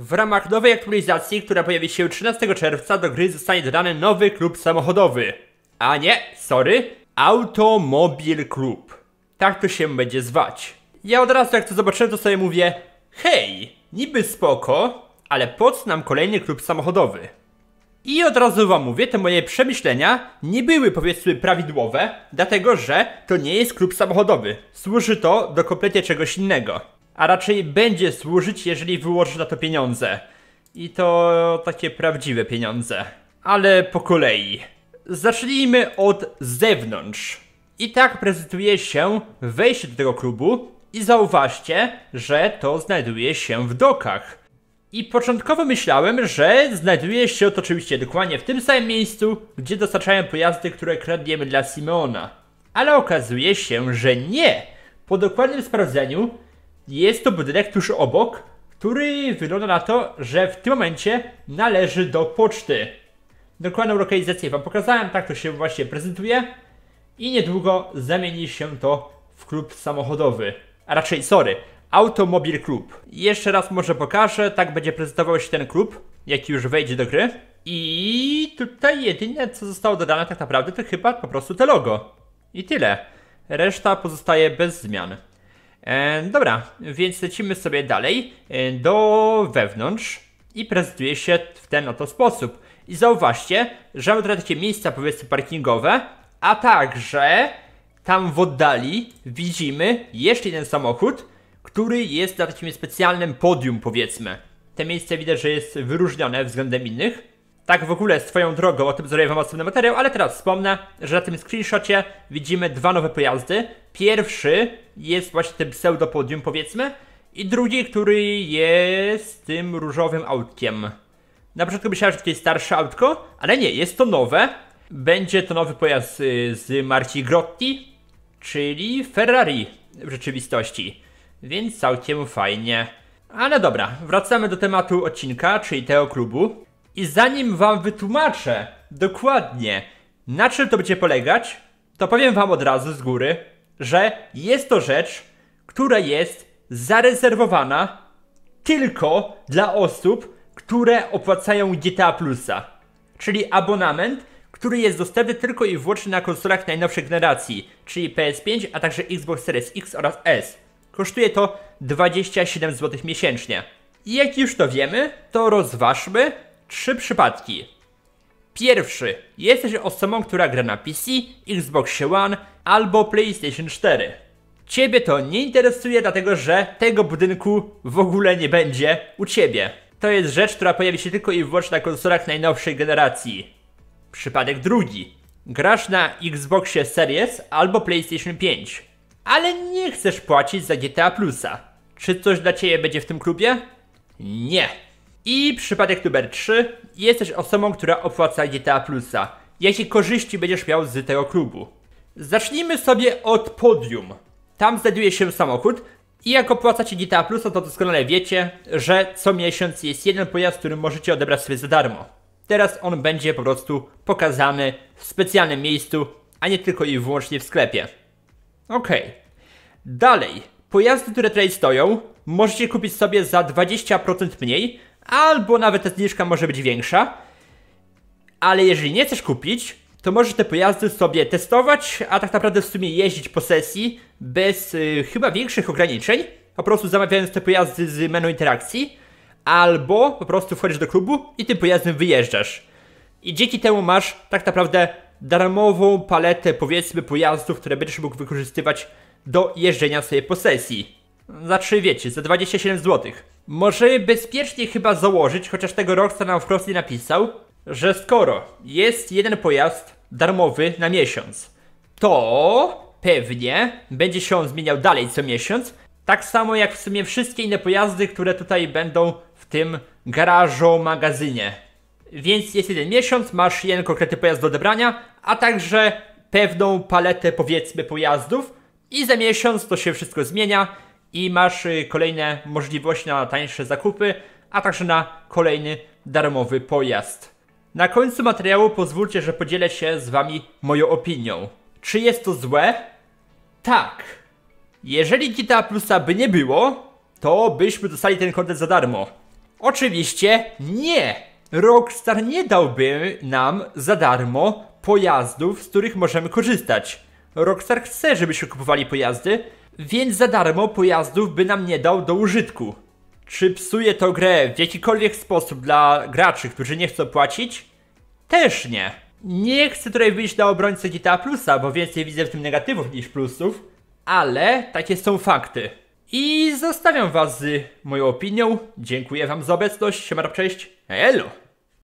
W ramach nowej aktualizacji, która pojawi się 13 czerwca, do gry zostanie dodany nowy klub samochodowy. A nie, sorry, Automobil Club. Tak to się będzie zwać. Ja od razu jak to zobaczyłem, to sobie mówię, hej, niby spoko, ale po co nam kolejny klub samochodowy? I od razu wam mówię, te moje przemyślenia nie były powiedzmy prawidłowe, dlatego że to nie jest klub samochodowy. Służy to do kompletnie czegoś innego a raczej będzie służyć, jeżeli wyłożysz na to pieniądze. I to takie prawdziwe pieniądze. Ale po kolei. Zacznijmy od zewnątrz. I tak prezentuje się wejście do tego klubu i zauważcie, że to znajduje się w dokach. I początkowo myślałem, że znajduje się to oczywiście dokładnie w tym samym miejscu, gdzie dostarczają pojazdy, które kradniemy dla Simeona. Ale okazuje się, że nie. Po dokładnym sprawdzeniu jest to budynek tuż obok, który wygląda na to, że w tym momencie należy do poczty. Dokładną lokalizację Wam pokazałem, tak to się właśnie prezentuje i niedługo zamieni się to w klub samochodowy, a raczej, sorry, Automobil Klub. Jeszcze raz może pokażę, tak będzie prezentował się ten klub, jaki już wejdzie do gry. I tutaj jedyne co zostało dodane tak naprawdę to chyba po prostu te logo. I tyle. Reszta pozostaje bez zmian. E, dobra, więc lecimy sobie dalej e, do wewnątrz i prezentuje się w ten oto sposób. I zauważcie, że mamy tutaj takie miejsca powiedzmy parkingowe, a także tam w oddali widzimy jeszcze jeden samochód, który jest na takim specjalnym podium powiedzmy. Te miejsce widać, że jest wyróżnione względem innych. Tak w ogóle swoją drogą, o tym zrobię wam osobny materiał, ale teraz wspomnę, że na tym screenshocie widzimy dwa nowe pojazdy. Pierwszy jest właśnie tym pseudo-podium powiedzmy i drugi, który jest tym różowym autkiem. Na początku myślałem, że to jest starsze autko, ale nie, jest to nowe. Będzie to nowy pojazd y, z marki Grotti, czyli Ferrari w rzeczywistości. Więc całkiem fajnie. Ale dobra, wracamy do tematu odcinka, czyli tego klubu. I zanim wam wytłumaczę dokładnie, na czym to będzie polegać, to powiem wam od razu z góry, że jest to rzecz, która jest zarezerwowana tylko dla osób, które opłacają GTA Plusa, czyli abonament, który jest dostępny tylko i wyłącznie na konsolach najnowszej generacji, czyli PS5, a także Xbox Series X oraz S. Kosztuje to 27 zł miesięcznie. I jak już to wiemy, to rozważmy, Trzy przypadki. Pierwszy. Jesteś osobą, która gra na PC, Xbox One albo PlayStation 4. Ciebie to nie interesuje, dlatego że tego budynku w ogóle nie będzie u ciebie. To jest rzecz, która pojawi się tylko i wyłącznie na konsolach najnowszej generacji. Przypadek drugi. Grasz na Xboxie Series albo PlayStation 5, ale nie chcesz płacić za GTA Plusa. Czy coś dla ciebie będzie w tym klubie? Nie. I przypadek numer 3. Jesteś osobą, która opłaca GTA Plusa. Jakie korzyści będziesz miał z tego klubu? Zacznijmy sobie od podium. Tam znajduje się samochód. I jak opłacacie GTA Plusa, to doskonale wiecie, że co miesiąc jest jeden pojazd, który możecie odebrać sobie za darmo. Teraz on będzie po prostu pokazany w specjalnym miejscu, a nie tylko i wyłącznie w sklepie. Ok. Dalej. Pojazdy, które tutaj stoją, możecie kupić sobie za 20% mniej, albo nawet ta zniżka może być większa. Ale jeżeli nie chcesz kupić, to możesz te pojazdy sobie testować, a tak naprawdę w sumie jeździć po sesji bez y, chyba większych ograniczeń, po prostu zamawiając te pojazdy z menu interakcji, albo po prostu wchodzisz do klubu i tym pojazdem wyjeżdżasz. I dzięki temu masz tak naprawdę darmową paletę powiedzmy pojazdów, które będziesz mógł wykorzystywać do jeżdżenia sobie po sesji. Znaczy wiecie, za 27 złotych. Możemy bezpiecznie chyba założyć, chociaż tego Rockstar nam wprost nie napisał, że skoro jest jeden pojazd darmowy na miesiąc, to pewnie będzie się on zmieniał dalej co miesiąc, tak samo jak w sumie wszystkie inne pojazdy, które tutaj będą w tym garażu magazynie. Więc jest jeden miesiąc, masz jeden konkretny pojazd do odebrania, a także pewną paletę powiedzmy pojazdów i za miesiąc to się wszystko zmienia i masz y, kolejne możliwości na tańsze zakupy, a także na kolejny darmowy pojazd. Na końcu materiału pozwólcie, że podzielę się z Wami moją opinią. Czy jest to złe? Tak. Jeżeli Gita Plusa by nie było, to byśmy dostali ten kontent za darmo. Oczywiście nie! Rockstar nie dałby nam za darmo pojazdów, z których możemy korzystać. Rockstar chce, żebyśmy kupowali pojazdy, więc za darmo pojazdów by nam nie dał do użytku. Czy psuje to grę w jakikolwiek sposób dla graczy, którzy nie chcą płacić? Też nie. Nie chcę tutaj wyjść na obrońcę GTA Plusa, bo więcej widzę w tym negatywów niż plusów, ale takie są fakty. I zostawiam was z moją opinią. Dziękuję wam za obecność. Siemar, cześć. Hello!